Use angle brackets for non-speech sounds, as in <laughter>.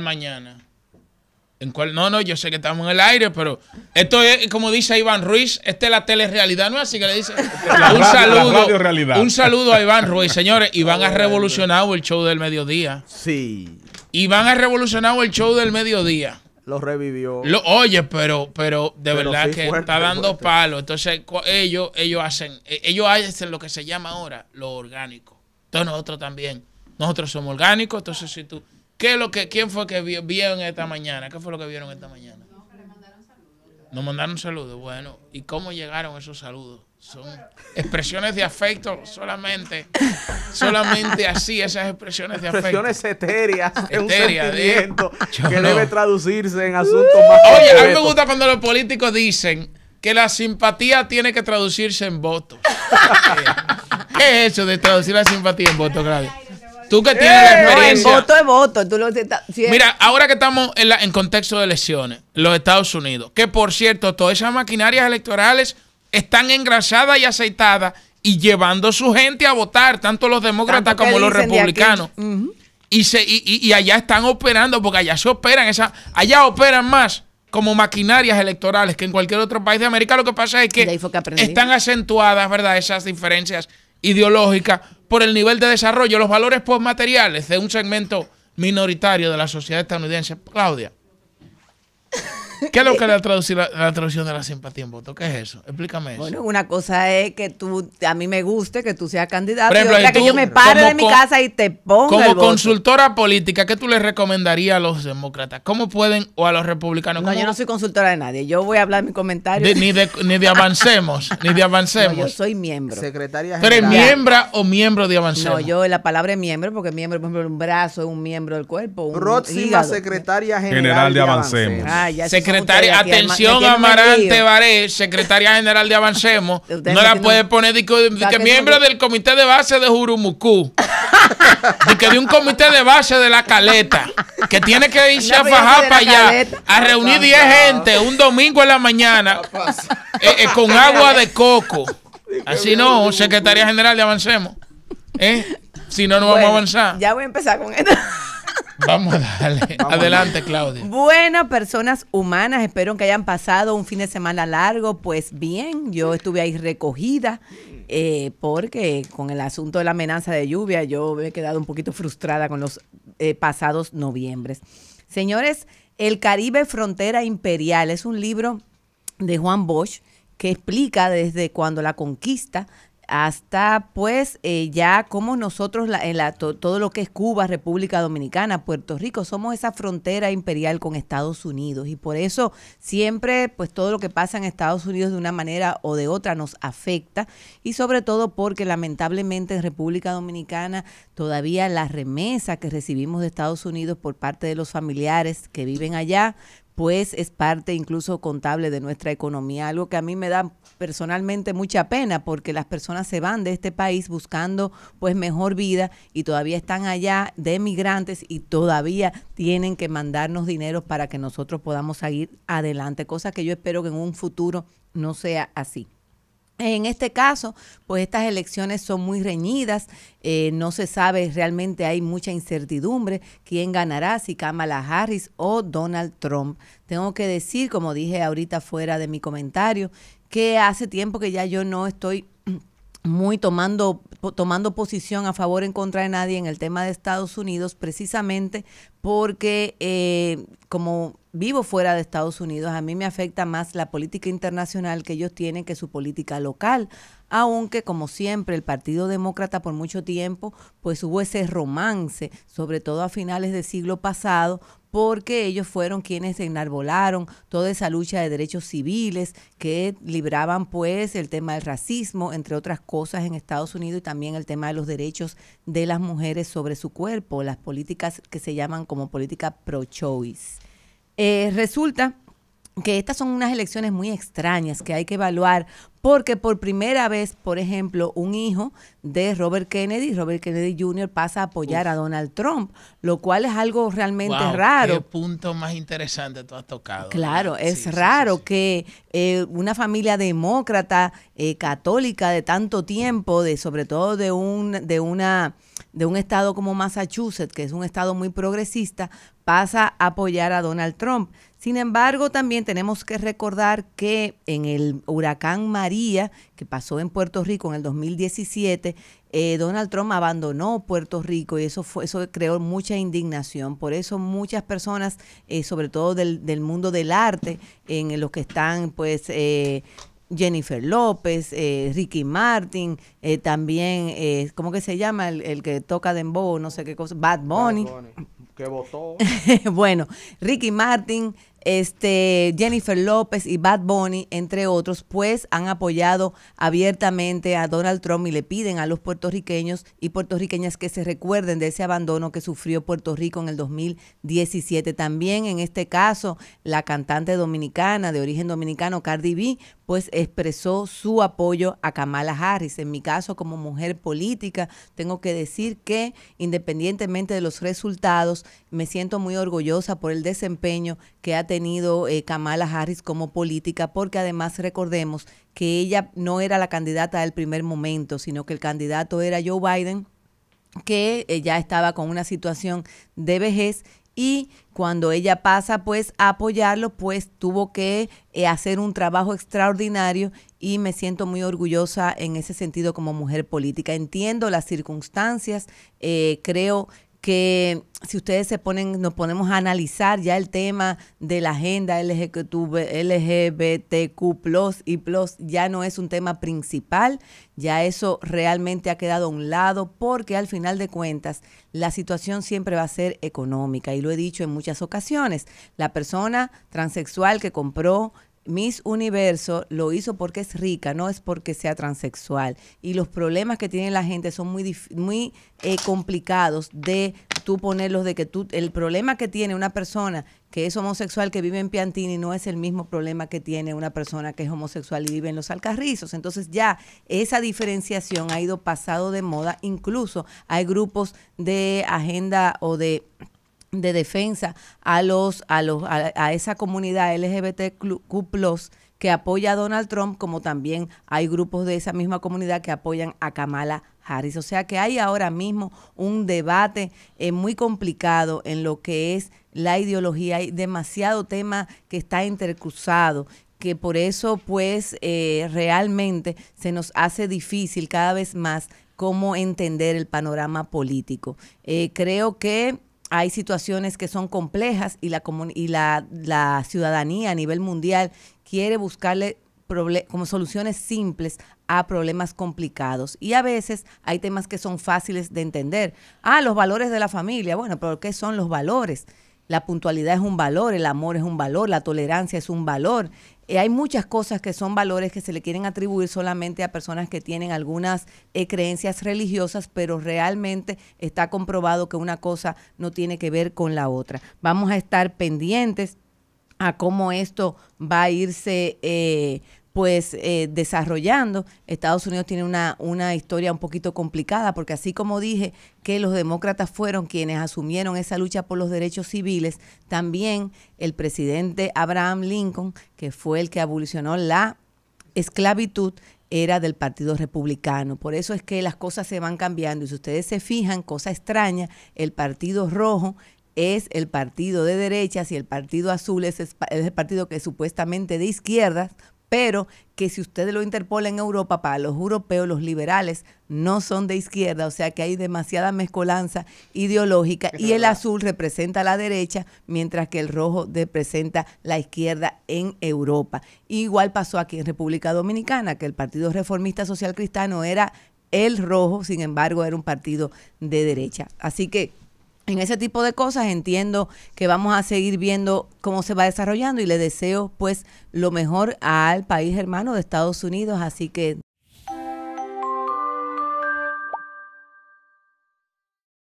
mañana? ¿En cuál? No, no, yo sé que estamos en el aire, pero esto es, como dice Iván Ruiz, esta es la telerealidad, ¿no? Así que le dice un saludo. un saludo a Iván Ruiz. Señores, <laughs> Iván ha revolucionado el show del mediodía. Sí. Iván ha revolucionado el show del mediodía. Lo revivió. Lo, oye, pero, pero de verdad que está dando palo. Entonces, ellos, ellos hacen, e, ellos hacen lo que se llama ahora lo orgánico. Entonces nosotros también. Nosotros somos orgánicos, entonces si tú ¿Qué es lo que, ¿Quién fue que vieron esta mañana? ¿Qué fue lo que vieron esta mañana? Nos mandaron saludos. Nos mandaron saludos, bueno. ¿Y cómo llegaron esos saludos? Son expresiones de afecto solamente, solamente así, esas expresiones de afecto. Expresiones etéreas, Eteria, un sentimiento que debe traducirse en asuntos más Oye, a mí me gusta cuando los políticos dicen que la simpatía tiene que traducirse en votos. <laughs> Eh, ¿Qué es eso de traducir la simpatía en votos, grave Tú que tienes la eh, experiencia. No, voto es voto. Mira, ahora que estamos en, contexto de elecciones, los Estados Unidos, que por cierto, todas esas maquinarias electorales están engrasadas y aceitadas y llevando su gente a votar, tanto los demócratas como los republicanos. y, allá están operando, porque allá se operan, allá operan más como maquinarias electorales que en cualquier otro país de América. Lo que pasa es que, que están acentuadas, ¿verdad? Esas diferencias ideológica por el nivel de desarrollo, los valores postmateriales de un segmento minoritario de la sociedad estadounidense. Claudia. ¿Qué es lo que eh, le ha traducido la, traducción de la simpatía en voto? ¿Qué es eso? Explícame eso. Bueno, una cosa es que tú, a mí me guste que tú seas candidato, ejemplo, que yo me pare de mi casa y te ponga Como consultora política, ¿qué tú le recomendarías a los demócratas? ¿Cómo pueden, o a los republicanos? No, yo no soy consultora de nadie. Yo voy a hablar mi comentario. ni, de, ni, de, Avancemos, <laughs> ni de Avancemos. yo soy miembro. Secretaria general pero miembro o miembro de Avancemos? No, yo la palabra miembro, porque miembro, por ejemplo, un brazo es un miembro del cuerpo. Un si la secretaria general, general de, Avancemos. Ah, secretaria, atención Amarante Baré, secretaria general de Avancemos, <laughs> no la puede poner de, que miembro del comité de base de Jurumucú, <laughs> de que de un comité de base de la caleta, que tiene que <laughs> irse a fajar para allá, a reunir 10 gente un domingo en la mañana, eh, eh, con agua de coco. Así no, secretaria general de Avancemos. ¿eh? Si no, no vamos a avanzar. Ya voy a empezar con esto. Vamos a darle. <laughs> Adelante, Claudia. Buenas personas humanas, espero que hayan pasado un fin de semana largo. Pues bien, yo estuve ahí recogida eh, porque con el asunto de la amenaza de lluvia yo me he quedado un poquito frustrada con los eh, pasados noviembres. Señores, El Caribe Frontera Imperial es un libro de Juan Bosch que explica desde cuando la conquista hasta pues eh, ya como nosotros la, en la, todo lo que es Cuba, República Dominicana, Puerto Rico, somos esa frontera imperial con Estados Unidos y por eso siempre pues todo lo que pasa en Estados Unidos de una manera o de otra nos afecta y sobre todo porque lamentablemente en República Dominicana todavía la remesa que recibimos de Estados Unidos por parte de los familiares que viven allá pues es parte incluso contable de nuestra economía, algo que a mí me da personalmente mucha pena porque las personas se van de este país buscando pues mejor vida y todavía están allá de migrantes y todavía tienen que mandarnos dinero para que nosotros podamos seguir adelante, cosa que yo espero que en un futuro no sea así. En este caso, pues estas elecciones son muy reñidas, eh, no se sabe, realmente hay mucha incertidumbre quién ganará, si Kamala Harris o Donald Trump. Tengo que decir, como dije ahorita fuera de mi comentario, que hace tiempo que ya yo no estoy muy tomando tomando posición a favor o en contra de nadie en el tema de Estados Unidos, precisamente porque eh, como vivo fuera de Estados Unidos, a mí me afecta más la política internacional que ellos tienen que su política local, aunque como siempre el Partido Demócrata por mucho tiempo pues hubo ese romance, sobre todo a finales del siglo pasado, porque ellos fueron quienes enarbolaron toda esa lucha de derechos civiles que libraban pues el tema del racismo, entre otras cosas en Estados Unidos y también el tema de los derechos de las mujeres sobre su cuerpo, las políticas que se llaman como política pro-choice. Eh, resulta que estas son unas elecciones muy extrañas que hay que evaluar porque por primera vez, por ejemplo, un hijo de Robert Kennedy, Robert Kennedy Jr. pasa a apoyar a Donald Trump, lo cual es algo realmente raro. Qué punto más interesante tú has tocado. Claro, es raro que eh, una familia demócrata, eh, católica de tanto tiempo, de sobre todo de un de una de un estado como Massachusetts, que es un estado muy progresista, pasa a apoyar a Donald Trump. Sin embargo, también tenemos que recordar que en el huracán María, que pasó en Puerto Rico en el 2017, eh, Donald Trump abandonó Puerto Rico y eso, fue, eso creó mucha indignación. Por eso muchas personas, eh, sobre todo del, del, mundo del arte, en los que están pues eh, Jennifer López, eh, Ricky Martin, eh, también, eh, ¿cómo que se llama? El, el, que toca Dembow, no sé qué cosa, Bad Bunny. Bad Bunny que votó. <laughs> bueno, Ricky Martin, este, Jennifer López y Bad Bunny, entre otros, pues han apoyado abiertamente a Donald Trump y le piden a los puertorriqueños y puertorriqueñas que se recuerden de ese abandono que sufrió Puerto Rico en el 2017. También en este caso, la cantante dominicana de origen dominicano, Cardi B, pues expresó su apoyo a Kamala Harris. En mi caso, como mujer política, tengo que decir que independientemente de los resultados, me siento muy orgullosa por el desempeño que ha tenido tenido eh, Kamala Harris como política, porque además recordemos que ella no era la candidata del primer momento, sino que el candidato era Joe Biden, que eh, ya estaba con una situación de vejez y cuando ella pasa pues a apoyarlo, pues tuvo que eh, hacer un trabajo extraordinario y me siento muy orgullosa en ese sentido como mujer política. Entiendo las circunstancias, creo creo que si ustedes se ponen, nos ponemos a analizar ya el tema de la agenda LGBTQ y plus, ya no es un tema principal, ya eso realmente ha quedado a un lado, porque al final de cuentas la situación siempre va a ser económica, y lo he dicho en muchas ocasiones, la persona transexual que compró Miss Universo lo hizo porque es rica, no es porque sea transexual. Y los problemas que tiene la gente son muy, muy eh, complicados de tú ponerlos, de que tú, el problema que tiene una persona que es homosexual que vive en Piantini no es el mismo problema que tiene una persona que es homosexual y vive en los Alcarrizos. Entonces ya esa diferenciación ha ido pasado de moda, incluso hay grupos de agenda o de de defensa a los a los a, esa comunidad LGBTQ+ que apoya a Donald Trump, como también hay grupos de esa misma comunidad que apoyan a Kamala Harris. O sea que hay ahora mismo un debate eh, muy complicado en lo que es la ideología. Hay demasiado tema que está intercruzado que por eso pues eh, realmente se nos hace difícil cada vez más cómo entender el panorama político. Eh, creo que hay situaciones que son complejas y la, y ciudadanía a nivel mundial quiere buscarle como soluciones simples a problemas complicados. Y a veces hay temas que son fáciles de entender. Ah, los valores de la familia. Bueno, pero ¿qué son los valores? La puntualidad es un valor, el amor es un valor, la tolerancia es un valor. Eh, hay muchas cosas que son valores que se le quieren atribuir solamente a personas que tienen algunas eh, creencias religiosas, pero realmente está comprobado que una cosa no tiene que ver con la otra. Vamos a estar pendientes a cómo esto va a irse eh, pues eh, desarrollando. Estados Unidos tiene una, una historia un poquito complicada porque así como dije que los demócratas fueron quienes asumieron esa lucha por los derechos civiles, también el presidente Abraham Lincoln, que fue el que abolicionó la esclavitud, era del Partido Republicano. Por eso es que las cosas se van cambiando y si ustedes se fijan, cosa extraña, el Partido Rojo es el partido de derechas y el partido azul es el partido que supuestamente de izquierdas, pero que si ustedes lo interpolan en Europa, para los europeos, los liberales no son de izquierda, o sea que hay demasiada mezcolanza ideológica y el azul representa la derecha, mientras que el rojo representa la izquierda en Europa. Igual pasó aquí en República Dominicana, que el Partido Reformista Social Cristiano era el rojo, sin embargo era un partido de derecha. Así que en ese tipo de cosas entiendo que vamos a seguir viendo cómo se va desarrollando y le deseo pues lo mejor al país hermano de Estados Unidos, así que